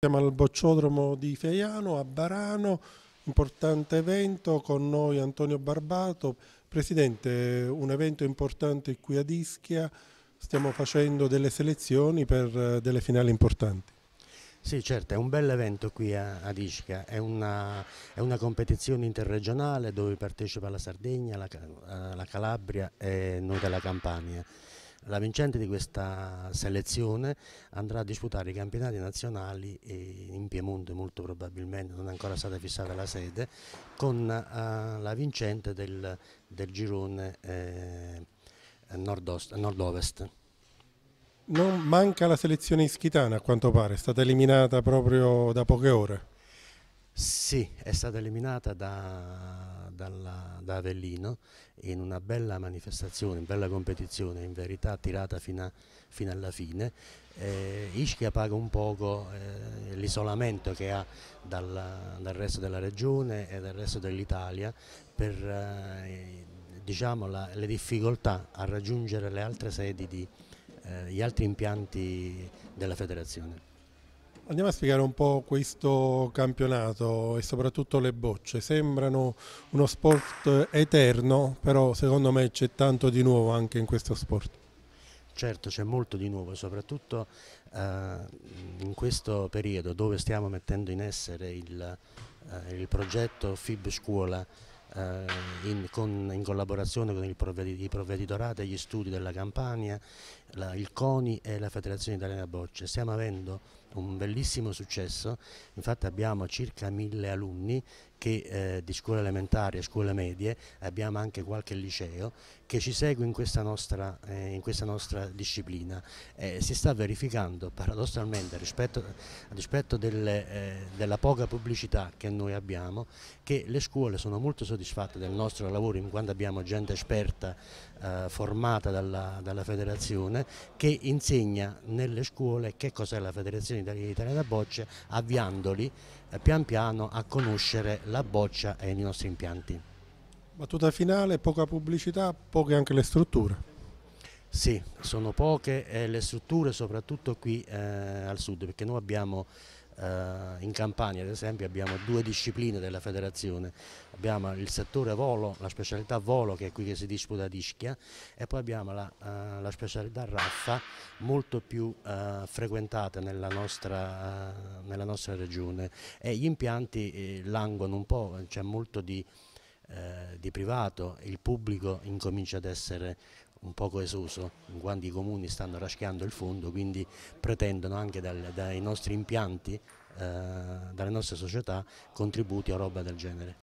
Siamo al bocciodromo di Feiano a Barano, importante evento, con noi Antonio Barbato. Presidente, un evento importante qui ad Ischia, stiamo facendo delle selezioni per eh, delle finali importanti. Sì, certo, è un bel evento qui a, ad Ischia, è una, è una, competizione interregionale dove partecipa la Sardegna, la, eh, la Calabria e noi della Campania la vincente di questa selezione andrà a disputare i campionati nazionali eh, in Piemonte molto probabilmente, non è ancora stata fissata la sede, con uh, la vincente del, del girone eh, nord-ovest. Nord non manca la selezione ischitana a quanto pare, è stata eliminata proprio da poche ore. Sì, è stata eliminata da, dalla, da Avellino in una bella manifestazione, in bella competizione, in verità tirata fino, a, fino alla fine. Eh, Ischia paga un poco eh, l'isolamento che ha dal, dal, resto della regione e dal resto dell'Italia per eh, diciamo la, le difficoltà a raggiungere le altre sedi, di, eh, gli altri impianti della federazione. Andiamo a spiegare un po' questo campionato e soprattutto le bocce. Sembrano uno sport eterno, però secondo me c'è tanto di nuovo anche in questo sport. Certo, c'è molto di nuovo, soprattutto eh, in questo periodo dove stiamo mettendo in essere il, eh, il progetto FIB Scuola, eh, in, con, in, collaborazione con il provveditorati e gli studi della Campania, la, il CONI e la Federazione Italiana Bocce. Stiamo avendo un bellissimo successo, infatti abbiamo circa mille alunni che eh, di scuole elementari e scuole medie, abbiamo anche qualche liceo che ci segue in questa nostra, eh, in questa nostra disciplina. Eh, si sta verificando paradossalmente rispetto, rispetto delle, eh, della poca pubblicità che noi abbiamo che le scuole sono molto soddisfatte del nostro lavoro in quanto abbiamo gente esperta eh, formata dalla, dalla, federazione che insegna nelle scuole che cos'è la federazione italiana da bocce avviandoli eh, pian piano a conoscere la boccia e i nostri impianti. Battuta finale, poca pubblicità, poche anche le strutture. Sì, sono poche eh, le strutture soprattutto qui eh, al sud perché noi abbiamo eh, in Campania ad esempio abbiamo due discipline della federazione, abbiamo il settore volo, la specialità volo che è qui che si disputa ad Ischia e poi abbiamo la, uh, la specialità raffa molto più uh, eh, frequentata nella nostra, uh, nella nostra, regione e gli impianti eh, languono un po', c'è molto di eh, di privato, il pubblico incomincia ad essere un poco esuso, in quanto i comuni stanno raschiando il fondo, quindi pretendono anche dal, dai nostri impianti, eh, dalle nostre società, contributi a roba del genere.